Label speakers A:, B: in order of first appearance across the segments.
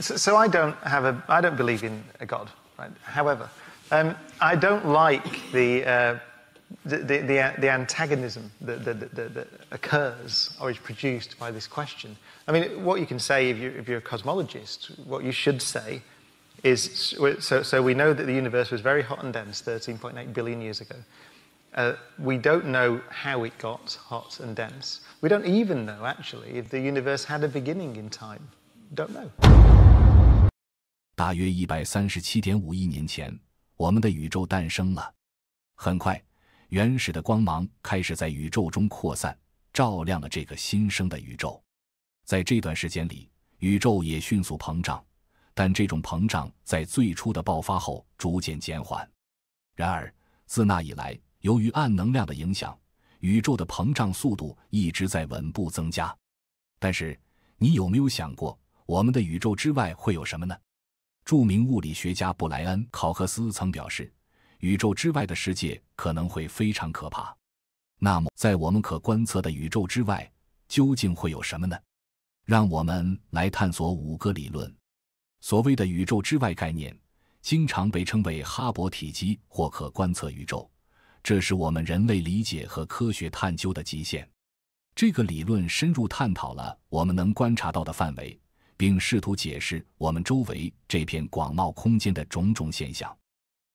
A: So, so, I don't have a, I don't believe in a God. Right? However, um, I don't like the, uh, the, the, the, the, antagonism that, that, that, that, occurs or is produced by this question. I mean, what you can say if, you, if you're a cosmologist, what you should say is so, so we know that the universe was very hot and dense 13.8 billion years ago. Uh, we don't know how it got hot and dense. We don't even know, actually, if the universe had a beginning in time. Don't know. 大约一百三十七点五亿年前，我们的宇宙诞生了。很快，原始的光芒开始在宇宙中扩散，照亮了这个新生的宇宙。在这段时间里，宇宙也迅速膨胀，但这种膨胀在最初的爆发后逐渐减缓。然而，自那以来，由于暗能量的影响，宇宙的膨胀速度一直在稳步增加。但是，你有没有想过，我们的宇宙之外会有什么呢？著名物理学家布莱恩·考克斯曾表示，宇宙之外的世界可能会非常可怕。那么，在我们可观测的宇宙之外，究竟会有什么呢？让我们来探索五个理论。所谓的宇宙之外概念，经常被称为哈勃体积或可观测宇宙，这是我们人类理解和科学探究的极限。这个理论深入探讨了我们能观察到的范围。并试图解释我们周围这片广袤空间的种种现象。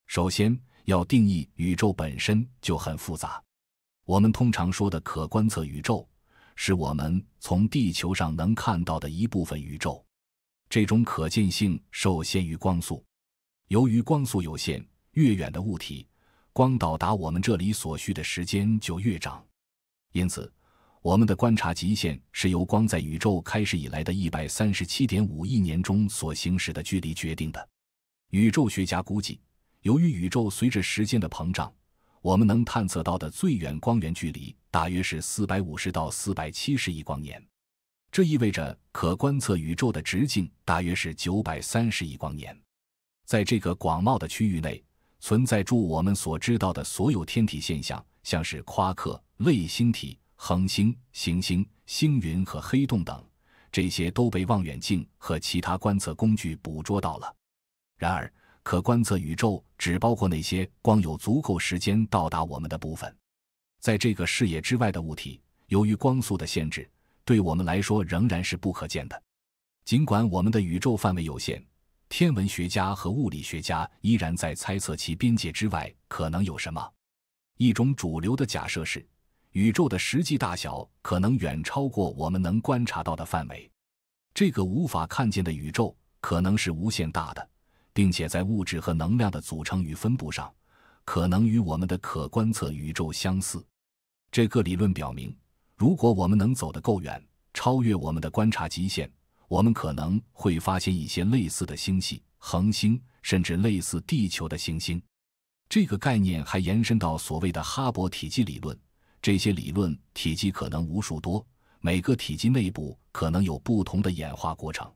A: 首先要定义宇宙本身就很复杂。我们通常说的可观测宇宙，是我们从地球上能看到的一部分宇宙。这种可见性受限于光速。由于光速有限，越远的物体，光到达我们这里所需的时间就越长。因此，我们的观察极限是由光在宇宙开始以来的一百三十七点五亿年中所行驶的距离决定的。宇宙学家估计，由于宇宙随着时间的膨胀，我们能探测到的最远光源距离大约是四百五十到四百七十亿光年。这意味着可观测宇宙的直径大约是九百三十亿光年。在这个广袤的区域内，存在住我们所知道的所有天体现象，像是夸克、类星体。恒星、行星、星云和黑洞等，这些都被望远镜和其他观测工具捕捉到了。然而，可观测宇宙只包括那些光有足够时间到达我们的部分。在这个视野之外的物体，由于光速的限制，对我们来说仍然是不可见的。尽管我们的宇宙范围有限，天文学家和物理学家依然在猜测其边界之外可能有什么。一种主流的假设是。宇宙的实际大小可能远超过我们能观察到的范围，这个无法看见的宇宙可能是无限大的，并且在物质和能量的组成与分布上，可能与我们的可观测宇宙相似。这个理论表明，如果我们能走得够远，超越我们的观察极限，我们可能会发现一些类似的星系、恒星，甚至类似地球的行星。这个概念还延伸到所谓的哈勃体积理论。这些理论体积可能无数多，每个体积内部可能有不同的演化过程。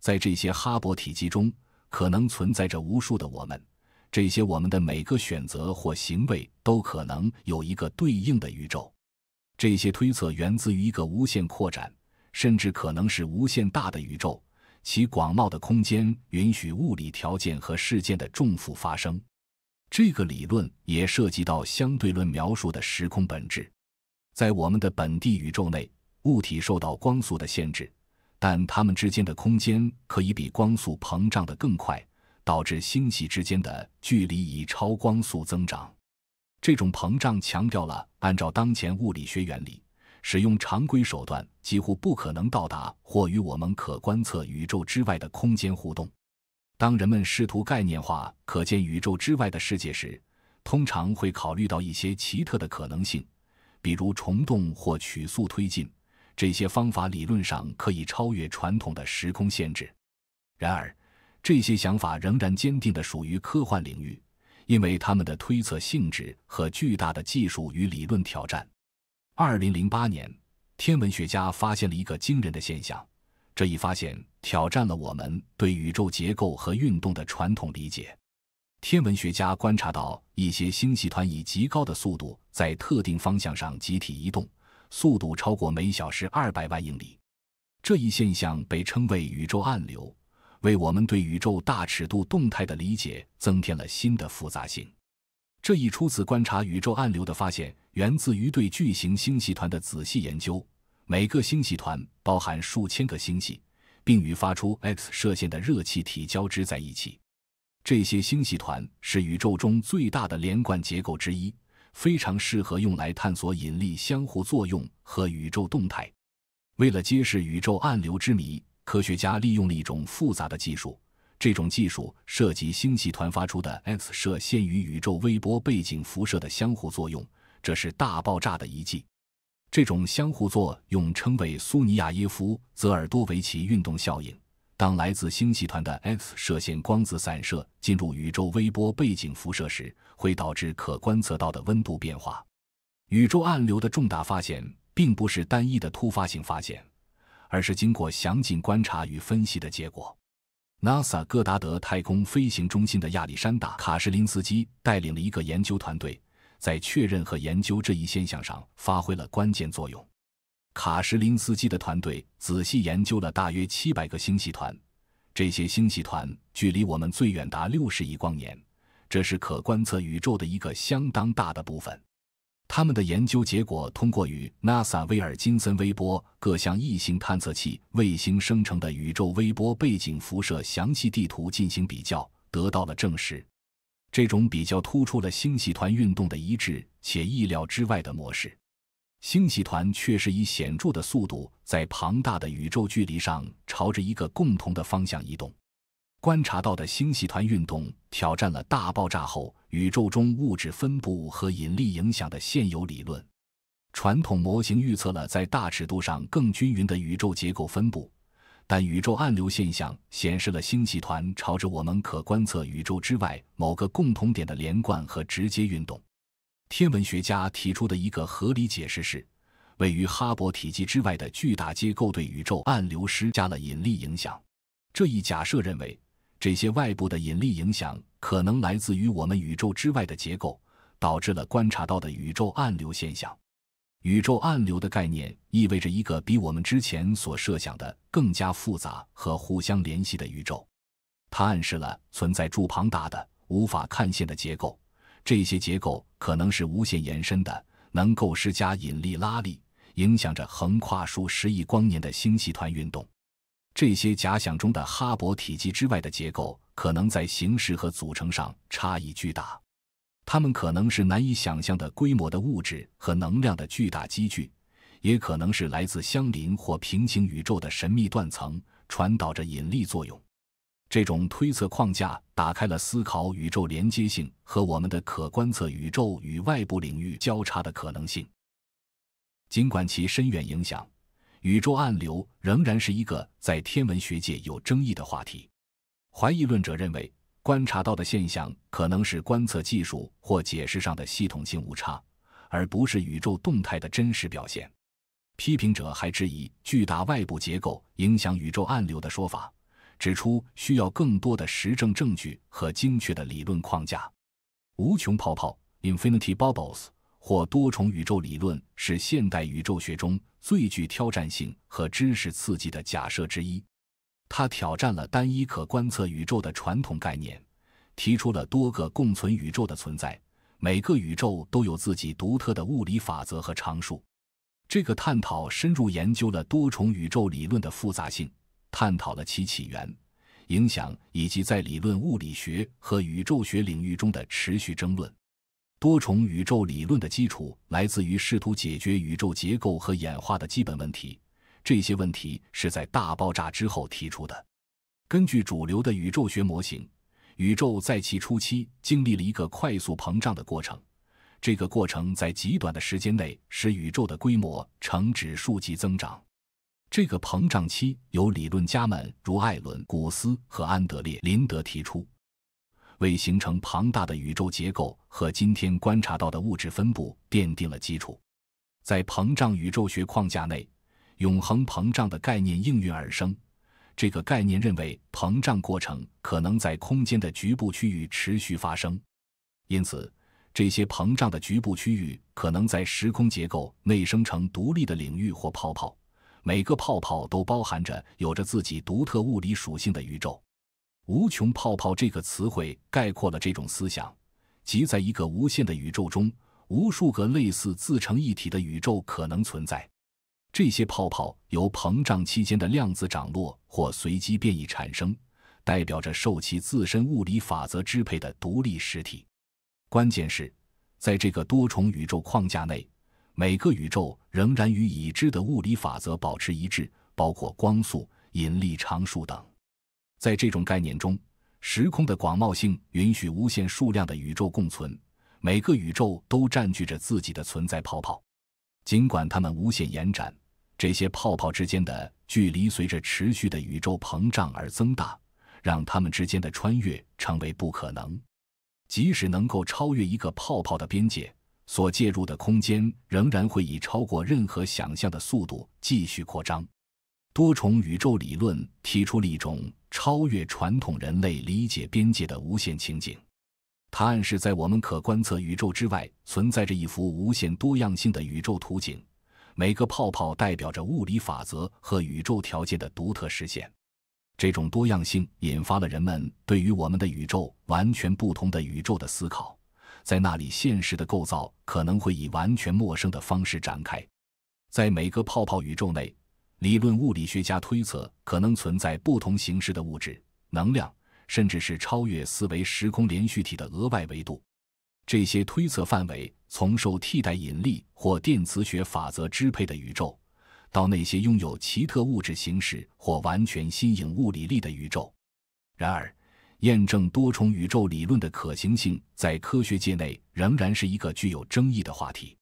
A: 在这些哈勃体积中，可能存在着无数的我们。这些我们的每个选择或行为都可能有一个对应的宇宙。这些推测源自于一个无限扩展，甚至可能是无限大的宇宙，其广袤的空间允许物理条件和事件的重复发生。这个理论也涉及到相对论描述的时空本质。在我们的本地宇宙内，物体受到光速的限制，但它们之间的空间可以比光速膨胀得更快，导致星系之间的距离以超光速增长。这种膨胀强调了按照当前物理学原理，使用常规手段几乎不可能到达或与我们可观测宇宙之外的空间互动。当人们试图概念化可见宇宙之外的世界时，通常会考虑到一些奇特的可能性，比如虫洞或曲速推进。这些方法理论上可以超越传统的时空限制。然而，这些想法仍然坚定地属于科幻领域，因为它们的推测性质和巨大的技术与理论挑战。二零零八年，天文学家发现了一个惊人的现象。这一发现挑战了我们对宇宙结构和运动的传统理解。天文学家观察到一些星系团以极高的速度在特定方向上集体移动，速度超过每小时二百万英里。这一现象被称为宇宙暗流”，为我们对宇宙大尺度动态的理解增添了新的复杂性。这一初次观察宇宙暗流的发现，源自于对巨型星系团的仔细研究。每个星系团包含数千个星系，并与发出 X 射线的热气体交织在一起。这些星系团是宇宙中最大的连贯结构之一，非常适合用来探索引力相互作用和宇宙动态。为了揭示宇宙暗流之谜，科学家利用了一种复杂的技术。这种技术涉及星系团发出的 X 射线与宇宙微波背景辐射的相互作用，这是大爆炸的遗迹。这种相互作用称为苏尼亚耶夫泽尔多维奇运动效应。当来自星系团的 X 射线光子散射进入宇宙微波背景辐射时，会导致可观测到的温度变化。宇宙暗流的重大发现并不是单一的突发性发现，而是经过详尽观察与分析的结果。NASA 戈达德太空飞行中心的亚历山大·卡什林斯基带领了一个研究团队。在确认和研究这一现象上发挥了关键作用。卡什林斯基的团队仔细研究了大约七百个星系团，这些星系团距离我们最远达六十亿光年，这是可观测宇宙的一个相当大的部分。他们的研究结果通过与 NASA 威尔金森微波各项异形探测器卫星生成的宇宙微波背景辐射详细地图进行比较，得到了证实。这种比较突出了星系团运动的一致且意料之外的模式。星系团却是以显著的速度在庞大的宇宙距离上朝着一个共同的方向移动。观察到的星系团运动挑战了大爆炸后宇宙中物质分布和引力影响的现有理论。传统模型预测了在大尺度上更均匀的宇宙结构分布。但宇宙暗流现象显示了星系团朝着我们可观测宇宙之外某个共同点的连贯和直接运动。天文学家提出的一个合理解释是，位于哈勃体积之外的巨大结构对宇宙暗流施加了引力影响。这一假设认为，这些外部的引力影响可能来自于我们宇宙之外的结构，导致了观察到的宇宙暗流现象。宇宙暗流的概念意味着一个比我们之前所设想的更加复杂和互相联系的宇宙。它暗示了存在柱庞大的、无法看线的结构，这些结构可能是无限延伸的，能够施加引力拉力，影响着横跨数十亿光年的星系团运动。这些假想中的哈勃体积之外的结构，可能在形式和组成上差异巨大。它们可能是难以想象的规模的物质和能量的巨大积聚，也可能是来自相邻或平行宇宙的神秘断层，传导着引力作用。这种推测框架打开了思考宇宙连接性和我们的可观测宇宙与外部领域交叉的可能性。尽管其深远影响，宇宙暗流仍然是一个在天文学界有争议的话题。怀疑论者认为。观察到的现象可能是观测技术或解释上的系统性误差，而不是宇宙动态的真实表现。批评者还质疑巨大外部结构影响宇宙暗流的说法，指出需要更多的实证证据和精确的理论框架。无穷泡泡 （Infinity Bubbles） 或多重宇宙理论是现代宇宙学中最具挑战性和知识刺激的假设之一。他挑战了单一可观测宇宙的传统概念，提出了多个共存宇宙的存在。每个宇宙都有自己独特的物理法则和常数。这个探讨深入研究了多重宇宙理论的复杂性，探讨了其起源、影响以及在理论物理学和宇宙学领域中的持续争论。多重宇宙理论的基础来自于试图解决宇宙结构和演化的基本问题。这些问题是在大爆炸之后提出的。根据主流的宇宙学模型，宇宙在其初期经历了一个快速膨胀的过程。这个过程在极短的时间内使宇宙的规模呈指数级增长。这个膨胀期由理论家们如艾伦·古斯和安德烈·林德提出，为形成庞大的宇宙结构和今天观察到的物质分布奠定了基础。在膨胀宇宙学框架内。永恒膨胀的概念应运而生。这个概念认为，膨胀过程可能在空间的局部区域持续发生，因此，这些膨胀的局部区域可能在时空结构内生成独立的领域或泡泡。每个泡泡都包含着有着自己独特物理属性的宇宙。无穷泡泡这个词汇概括了这种思想，即在一个无限的宇宙中，无数个类似自成一体的宇宙可能存在。这些泡泡由膨胀期间的量子涨落或随机变异产生，代表着受其自身物理法则支配的独立实体。关键是，在这个多重宇宙框架内，每个宇宙仍然与已知的物理法则保持一致，包括光速、引力常数等。在这种概念中，时空的广袤性允许无限数量的宇宙共存，每个宇宙都占据着自己的存在泡泡，尽管它们无限延展。这些泡泡之间的距离随着持续的宇宙膨胀而增大，让它们之间的穿越成为不可能。即使能够超越一个泡泡的边界，所介入的空间仍然会以超过任何想象的速度继续扩张。多重宇宙理论提出了一种超越传统人类理解边界的无限情景，它暗示在我们可观测宇宙之外存在着一幅无限多样性的宇宙图景。每个泡泡代表着物理法则和宇宙条件的独特实现。这种多样性引发了人们对于我们的宇宙完全不同的宇宙的思考。在那里，现实的构造可能会以完全陌生的方式展开。在每个泡泡宇宙内，理论物理学家推测可能存在不同形式的物质、能量，甚至是超越思维时空连续体的额外维度。这些推测范围。从受替代引力或电磁学法则支配的宇宙，到那些拥有奇特物质形式或完全新颖物理力的宇宙。然而，验证多重宇宙理论的可行性在科学界内仍然是一个具有争议的话题。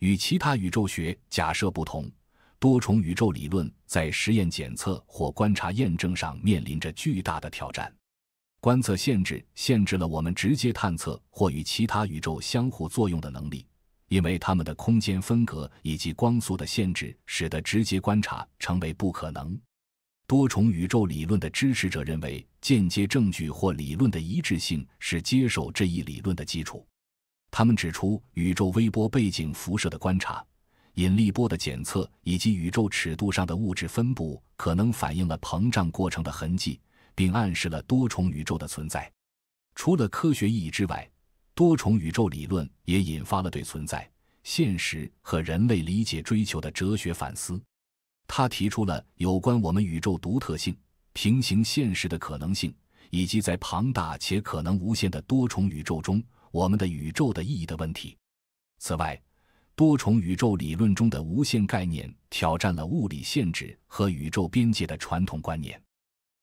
A: 与其他宇宙学假设不同，多重宇宙理论在实验检测或观察验证上面临着巨大的挑战。观测限制限制了我们直接探测或与其他宇宙相互作用的能力，因为它们的空间分隔以及光速的限制使得直接观察成为不可能。多重宇宙理论的支持者认为，间接证据或理论的一致性是接受这一理论的基础。他们指出，宇宙微波背景辐射的观察、引力波的检测以及宇宙尺度上的物质分布可能反映了膨胀过程的痕迹。并暗示了多重宇宙的存在。除了科学意义之外，多重宇宙理论也引发了对存在、现实和人类理解追求的哲学反思。他提出了有关我们宇宙独特性、平行现实的可能性，以及在庞大且可能无限的多重宇宙中，我们的宇宙的意义的问题。此外，多重宇宙理论中的无限概念挑战了物理限制和宇宙边界的传统观念。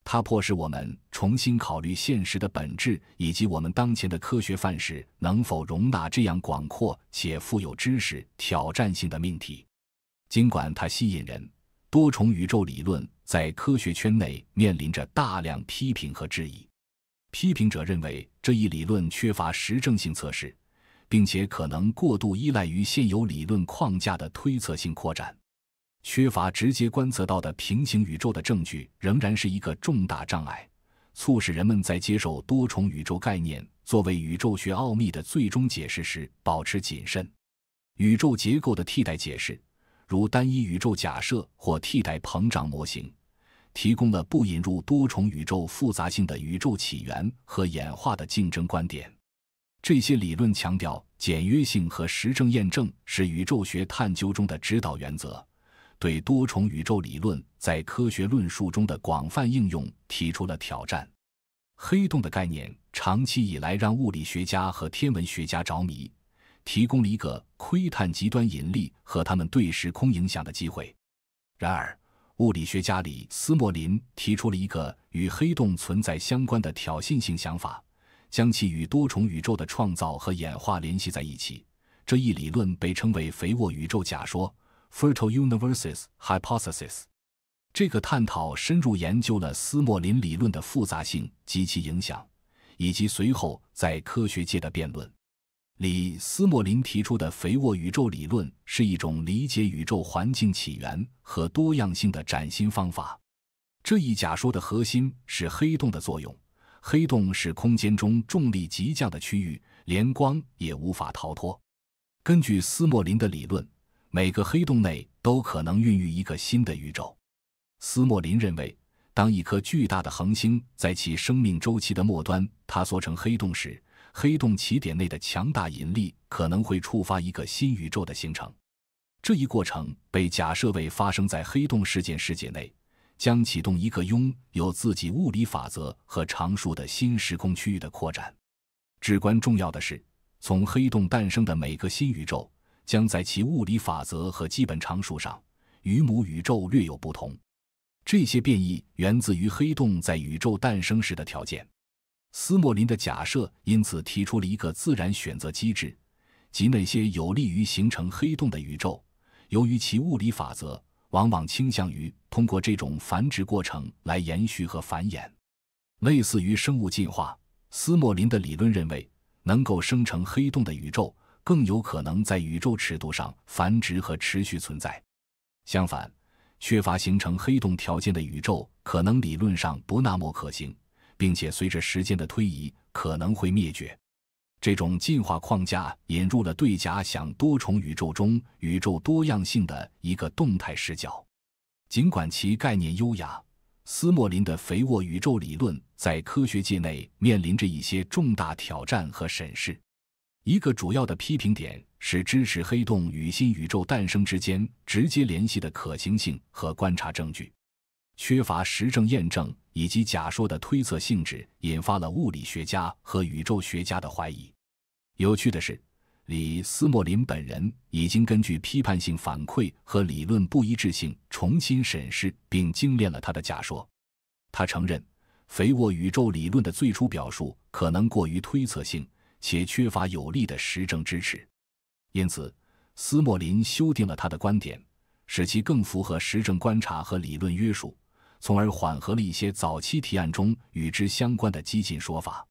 A: 它迫使我们重新考虑现实的本质，以及我们当前的科学范式能否容纳这样广阔且富有知识挑战性的命题。尽管它吸引人，多重宇宙理论在科学圈内面临着大量批评和质疑。批评者认为这一理论缺乏实证性测试，并且可能过度依赖于现有理论框架的推测性扩展。缺乏直接观测到的平行宇宙的证据仍然是一个重大障碍，促使人们在接受多重宇宙概念作为宇宙学奥秘的最终解释时保持谨慎。宇宙结构的替代解释，如单一宇宙假设或替代膨胀模型，提供了不引入多重宇宙复杂性的宇宙起源和演化的竞争观点。这些理论强调简约性和实证验证是宇宙学探究中的指导原则。对多重宇宙理论在科学论述中的广泛应用提出了挑战。黑洞的概念长期以来让物理学家和天文学家着迷，提供了一个窥探极端引力和它们对时空影响的机会。然而，物理学家里斯莫林提出了一个与黑洞存在相关的挑衅性想法，将其与多重宇宙的创造和演化联系在一起。这一理论被称为“肥沃宇宙”假说。Fertile Universes Hypothesis，这个探讨深入研究了斯莫林理论的复杂性及其影响，以及随后在科学界的辩论。里斯莫林提出的肥沃宇宙理论是一种理解宇宙环境起源和多样性的崭新方法。这一假说的核心是黑洞的作用。黑洞是空间中重力极强的区域，连光也无法逃脱。根据斯莫林的理论。每个黑洞内都可能孕育一个新的宇宙。斯莫林认为，当一颗巨大的恒星在其生命周期的末端坍缩成黑洞时，黑洞起点内的强大引力可能会触发一个新宇宙的形成。这一过程被假设为发生在黑洞事件世界内，将启动一个拥有自己物理法则和常数的新时空区域的扩展。至关重要的是，从黑洞诞生的每个新宇宙。将在其物理法则和基本常数上与母宇宙略有不同。这些变异源自于黑洞在宇宙诞生时的条件。斯莫林的假设因此提出了一个自然选择机制，即那些有利于形成黑洞的宇宙，由于其物理法则，往往倾向于通过这种繁殖过程来延续和繁衍，类似于生物进化。斯莫林的理论认为，能够生成黑洞的宇宙。更有可能在宇宙尺度上繁殖和持续存在。相反，缺乏形成黑洞条件的宇宙，可能理论上不那么可行，并且随着时间的推移可能会灭绝。这种进化框架引入了对假想多重宇宙中宇宙多样性的一个动态视角。尽管其概念优雅，斯莫林的肥沃宇宙理论在科学界内面临着一些重大挑战和审视。一个主要的批评点是支持黑洞与新宇宙诞生之间直接联系的可行性和观察证据缺乏实证验证，以及假说的推测性质，引发了物理学家和宇宙学家的怀疑。有趣的是，李斯莫林本人已经根据批判性反馈和理论不一致性重新审视并精炼了他的假说。他承认，肥沃宇宙理论的最初表述可能过于推测性。且缺乏有力的实证支持，因此斯莫林修订了他的观点，使其更符合实证观察和理论约束，从而缓和了一些早期提案中与之相关的激进说法。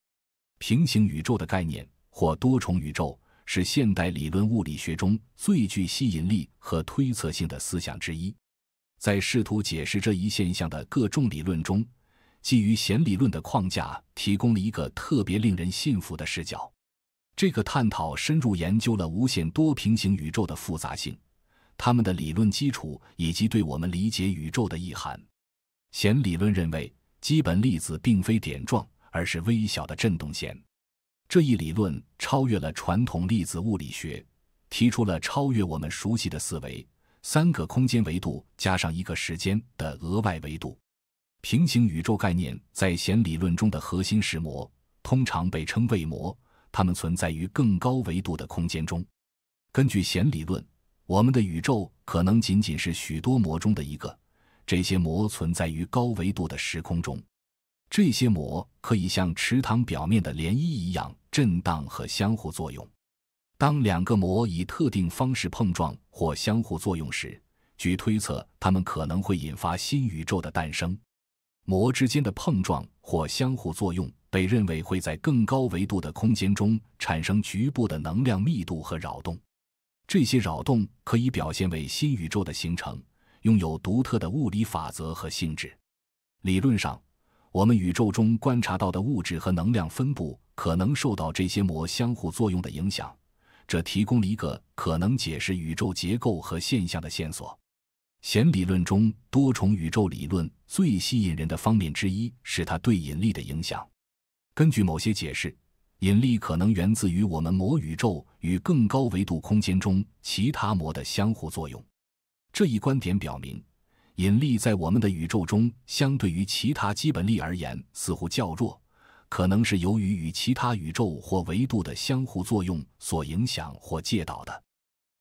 A: 平行宇宙的概念或多重宇宙是现代理论物理学中最具吸引力和推测性的思想之一。在试图解释这一现象的各种理论中，基于弦理论的框架提供了一个特别令人信服的视角。这个探讨深入研究了无限多平行宇宙的复杂性、他们的理论基础以及对我们理解宇宙的意涵。弦理论认为，基本粒子并非点状，而是微小的振动弦。这一理论超越了传统粒子物理学，提出了超越我们熟悉的四维（三个空间维度加上一个时间）的额外维度。平行宇宙概念在弦理论中的核心实体，通常被称为膜。它们存在于更高维度的空间中。根据弦理论，我们的宇宙可能仅仅是许多膜中的一个。这些膜存在于高维度的时空中。这些膜可以像池塘表面的涟漪一样震荡和相互作用。当两个膜以特定方式碰撞或相互作用时，据推测，它们可能会引发新宇宙的诞生。膜之间的碰撞或相互作用。被认为会在更高维度的空间中产生局部的能量密度和扰动，这些扰动可以表现为新宇宙的形成，拥有独特的物理法则和性质。理论上，我们宇宙中观察到的物质和能量分布可能受到这些膜相互作用的影响，这提供了一个可能解释宇宙结构和现象的线索。弦理论中多重宇宙理论最吸引人的方面之一是它对引力的影响。根据某些解释，引力可能源自于我们膜宇宙与更高维度空间中其他膜的相互作用。这一观点表明，引力在我们的宇宙中相对于其他基本力而言似乎较弱，可能是由于与其他宇宙或维度的相互作用所影响或借导的。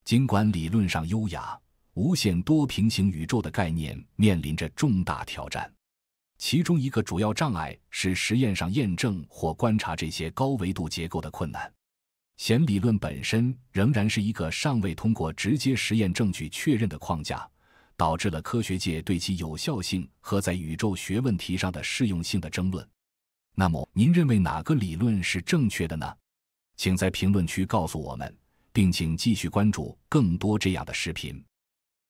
A: 尽管理论上优雅，无限多平行宇宙的概念面临着重大挑战。其中一个主要障碍是实验上验证或观察这些高维度结构的困难。弦理论本身仍然是一个尚未通过直接实验证据确认的框架，导致了科学界对其有效性和在宇宙学问题上的适用性的争论。那么，您认为哪个理论是正确的呢？请在评论区告诉我们，并请继续关注更多这样的视频。